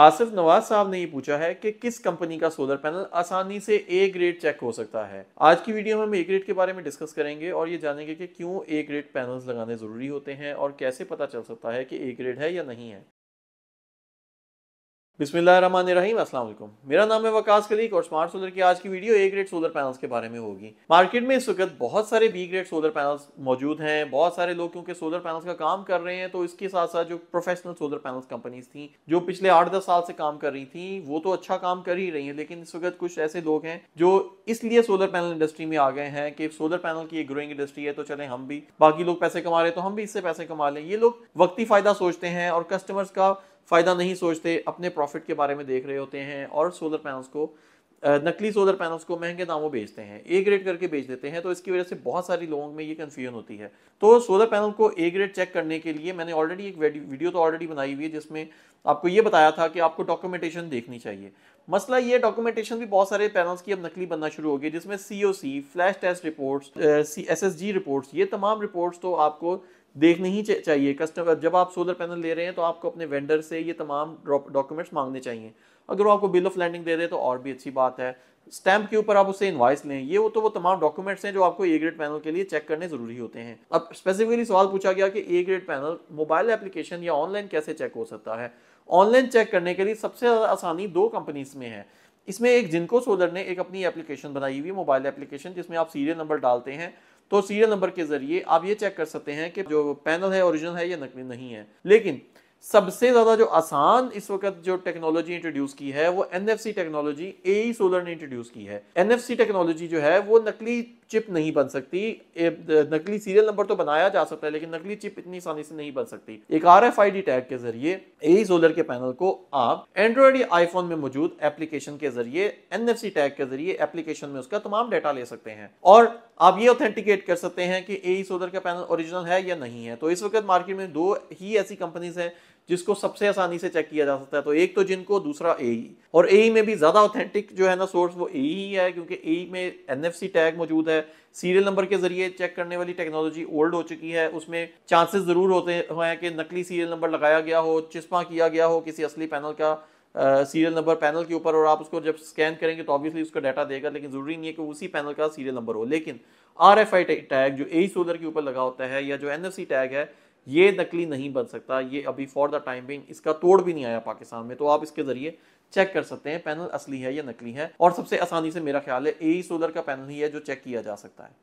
आसिफ नवाज साहब ने ये पूछा है कि किस कंपनी का सोलर पैनल आसानी से ए ग्रेड चेक हो सकता है आज की वीडियो में हम ए ग्रेड के बारे में डिस्कस करेंगे और ये जानेंगे कि क्यों ए ग्रेड पैनल्स लगाने ज़रूरी होते हैं और कैसे पता चल सकता है कि ए ग्रेड है या नहीं है बिसमिल्ल रहीम मेरा नाम है वकास कलीक और स्मार्ट सोलर की आज की video A grade solar panels के बारे में होगी मार्केट में इस वक्त बहुत सारे बी ग्रेड सोलर पैनल्स मौजूद हैं बहुत सारे लोग क्योंकि सोलर पैनल्स का काम कर रहे हैं तो इसके साथ साथ जो प्रोफेशनल सोलर पैनल्स कंपनीज थी जो पिछले आठ दस साल से काम कर रही थी वो तो अच्छा काम कर ही रही है लेकिन इस वक्त कुछ ऐसे लोग हैं जो इसलिए सोलर पैनल इंडस्ट्री में आ गए हैं कि सोलर पैनल की एक ग्रोइंग इंडस्ट्री है तो चले हम भी बाकी लोग पैसे कमा रहे तो हम भी इससे पैसे कमा लें ये लोग वक्ती फायदा सोचते हैं और कस्टमर्स का फ़ायदा नहीं सोचते अपने प्रॉफिट के बारे में देख रहे होते हैं और सोलर पैनल्स को नकली सोलर पैनल्स को महंगे दामों बेचते हैं ए ग्रेड करके बेच देते हैं तो इसकी वजह से बहुत सारी लोगों में ये कन्फ्यूजन होती है तो सोलर पैनल को ए ग्रेड चेक करने के लिए मैंने ऑलरेडी एक वीडियो तो ऑलरेडी बनाई हुई है जिसमें आपको ये बताया था कि आपको डॉक्यूमेंटेशन देखनी चाहिए मसला ये डॉक्यूमेंटेशन भी बहुत सारे पैनल्स की अब नकली बनना शुरू हो गई जिसमें C O C flash test reports C S S G reports ये तमाम रिपोर्ट्स तो आपको देखने ही चाहिए कस्टमर जब आप सोलर पैनल ले रहे हैं तो आपको अपने वेंडर से ये तमाम डॉक्यूमेंट्स मांगने चाहिए अगर वो आपको बिल ऑफ लैंडिंग दे दे तो और भी अच्छी बात है स्टैंप के ऊपर आप उसे इन्वाइस लें ये वो तो वो तमाम डॉक्यूमेंट्स हैं जो आपको ए ग्रेड पैनल के लिए चेक करने जरूरी होते हैं अब स्पेसिफिकली सवाल पूछा गया कि A grade panel mobile application या ऑनलाइन कैसे चेक हो सकता है ऑनलाइन चेक करने के लिए सबसे ज़्यादा आसानी दो कंपनीज में है इसमें एक जिनको सोलर ने एक अपनी एप्लीकेशन बनाई हुई मोबाइल एप्लीकेशन जिसमें आप सीरियल नंबर डालते हैं तो सीरियल नंबर के जरिए आप ये चेक कर सकते हैं कि जो पैनल है ओरिजिनल है या नकली नहीं है लेकिन सबसे ज़्यादा जो आसान इस वक्त जो टेक्नोलॉजी इंट्रोड्यूस की है वो एन टेक्नोलॉजी ए सोलर ने इंट्रोड्यूस की है एन टेक्नोलॉजी जो है वो नकली चिप नहीं बन सकती नकली सीरियल नंबर तो बनाया जा सकता है लेकिन नकली चिप इतनी आसानी से नहीं बन सकती एक R F I D tag के जरिए ए सोलर e के पैनल को आप एंड्रॉयड या आईफोन में मौजूद एप्लीकेशन के जरिए एन टैग के जरिए एप्लीकेशन में उसका तमाम डेटा ले सकते हैं और आप ये ऑथेंटिकेट कर सकते हैं कि ए सोलर e का पैनल ओरिजिनल है या नहीं है तो इस वक्त मार्केट में दो ही ऐसी कंपनीज हैं जिसको सबसे आसानी से चेक किया जा सकता है तो एक तो जिनको दूसरा ए ही e। और ए e में भी ज़्यादा ऑथेंटिक जो है ना सोर्स वो ए e ही है क्योंकि ए में एन टैग मौजूद है सीरियल नंबर के जरिए चेक करने वाली टेक्नोलॉजी ओल्ड हो चुकी है उसमें चांसेस ज़रूर होते हैं कि नकली सीरियल नंबर लगाया गया हो चिस्पा किया गया हो किसी असली पैनल का सीरियल नंबर पैनल के ऊपर और आप उसको जब स्कैन करेंगे तो ऑब्वियसली उसका डाटा देगा लेकिन ज़रूरी नहीं है कि उसी पैनल का सीरियल नंबर हो लेकिन आर एफ आई टैग जो ए सोलर के ऊपर लगा होता है या जो एन एफ सी टैग है ये नकली नहीं बन सकता ये अभी फॉर द टाइम बिंग इसका तोड़ भी नहीं आया पाकिस्तान में तो आप इसके जरिए चेक कर सकते हैं पैनल असली है या नकली है और सबसे आसानी से मेरा ख्याल है ए सोलर e का पैनल ही है जो चेक किया जा सकता है